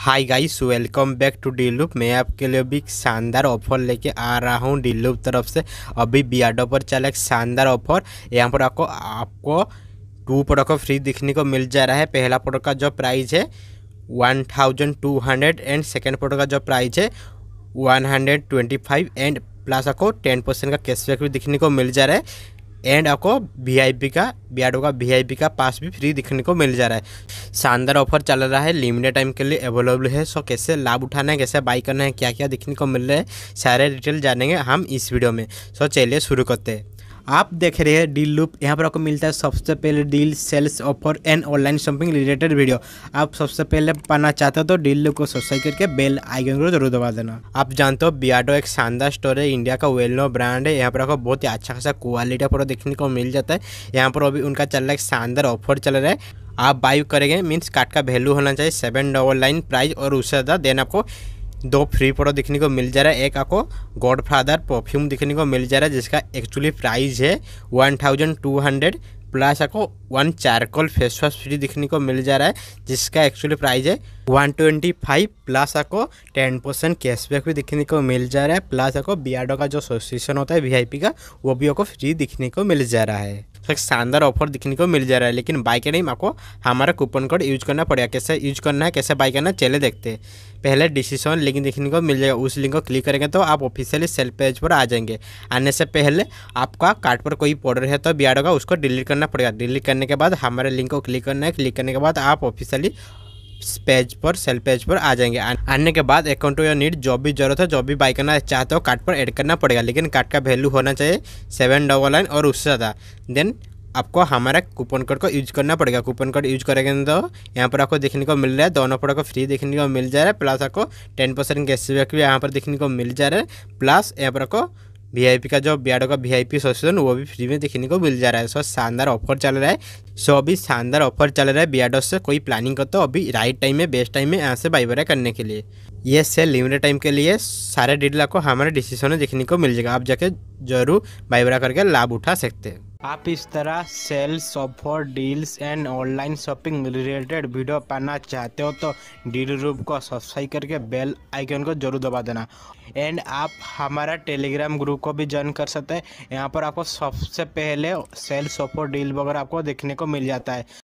hi guys welcome back to the loop मैं आपके लिए भी शानदार ऑफर लेके आ रहा हूँ डी लूप तरफ से अभी बियाडो पर चला एक शानदार ऑफर यहाँ पर आपको आपको टू प्रोडक्ट फ्री दिखने को मिल जा रहा है पहला प्रोडक्ट का जो प्राइस है one thousand two hundred and second product का जो प्राइस है one hundred twenty five and plus आपको टेन परसेंट का कैशबैक भी दिखने को मिल जा रहा है एंड आपको वीआईपी का बियाडो का वीआईपी का पास भी फ्री दिखने को मिल जा रहा है शानदार ऑफर चल रहा है लिमिटेड टाइम के लिए अवेलेबल है सो कैसे लाभ उठाना है कैसे बाई करना है क्या क्या दिखने को मिल रहा है सारे डिटेल जानेंगे हम इस वीडियो में सो चलिए शुरू करते हैं आप देख रहे हैं डील लूप यहाँ पर आपको मिलता है सबसे पहले deal sales offer and online shopping related video आप सबसे पहले पाना चाहते हो तो डील लूप को सब्सक्राइब करके बेल आइकन को जरूर दबा देना आप जानते हो बियाडो एक शानदार स्टोर है इंडिया का वेल नो ब्रांड है यहाँ पर आपको बहुत ही अच्छा खासा क्वालिटी प्रोडक्ट देखने को मिल जाता है यहाँ पर अभी उनका चल रहा है शानदार ऑफर चल रहा है आप बाई करेंगे मीन्स कार्ड का वैल्यू होना चाहिए सेवन डबल नाइन प्राइस और उससे ज़्यादा देन आपको दो फ्री प्रोडक्ट देखने को मिल जा रहा है एक आपको गॉड फादर परफ्यूम देखने को मिल जा रहा है जिसका एक्चुअली प्राइस है one thousand two hundred plus आपको one charcoal face wash free दिखने को मिल जा रहा है जिसका एक्चुअली प्राइस है वन ट्वेंटी फाइव प्लस आपको टेन परसेंट कैशबैक भी दिखने को मिल जा रहा है प्लस आपको बियाडो का जो एसोसिएशन होता है वी का वो भी आपको फ्री दिखने को मिल जा रहा है शानदार ऑफर दिखने को मिल जा रहा है लेकिन बाई के टाइम आपको हमारा कूपन कोड यूज करना पड़ेगा कैसे यूज करना है कैसे बाई करना चले देखते पहले डिसीजन लिंक देखने को मिल जाएगा उस लिंक को क्लिक करेंगे तो आप ऑफिशियली सेल पेज पर आ जाएंगे आने से पहले आपका कार्ड पर कोई ऑर्डर है तो बियाड होगा उसको डिलीट करना पड़ेगा डिलीट करने के बाद हमारे लिंक को क्लिक करना है क्लिक करने के बाद आप ऑफिशियली पेज पर सेल पेज पर आ जाएंगे आने के बाद अकाउंट या नीड जो भी जरूरत है जो भी बाई करना चाहते हो कार्ड पर ऐड करना पड़ेगा लेकिन कार्ड का वैल्यू होना चाहिए सेवन डबल नाइन और उससे ज़्यादा देन आपको हमारा कूपन कोड को यूज करना पड़ेगा कूपन कोड यूज करेंगे तो यहाँ पर आपको देखने को मिल रहा है दोनों प्रोडक्ट को फ्री देखने को मिल जा रहा है प्लस आपको टेन परसेंट कैशबैक भी यहाँ पर देखने को मिल जा रहा है प्लस यहाँ पर आपको वी का जो बी का वी आई पी सोशन वो भी फ्री में देखने को मिल जा रहा है सो शानदार ऑफर चल रहा है सो अभी शानदार ऑफर चल रहा है बियाडो से कोई प्लानिंग कर तो अभी राइट टाइम में बेस्ट टाइम में यहाँ से बाई बाय करने के लिए ये सेल लिमिटेड टाइम के लिए सारे डिटेल आपको हमारे डिसीजन में देखने को मिल जाएगा आप जाके जरूर बाई बाय करके लाभ उठा सकते हैं आप इस तरह sales offer deals and online shopping related video पाना चाहते हो तो डील रूप को सब्सक्राइब करके बेल आइकन को जरूर दबा देना एंड आप हमारा टेलीग्राम ग्रुप को भी ज्वाइन कर सकते हैं यहाँ पर आपको सबसे पहले सेल्स सॉफ्टवेयर डील वगैरह आपको देखने को मिल जाता है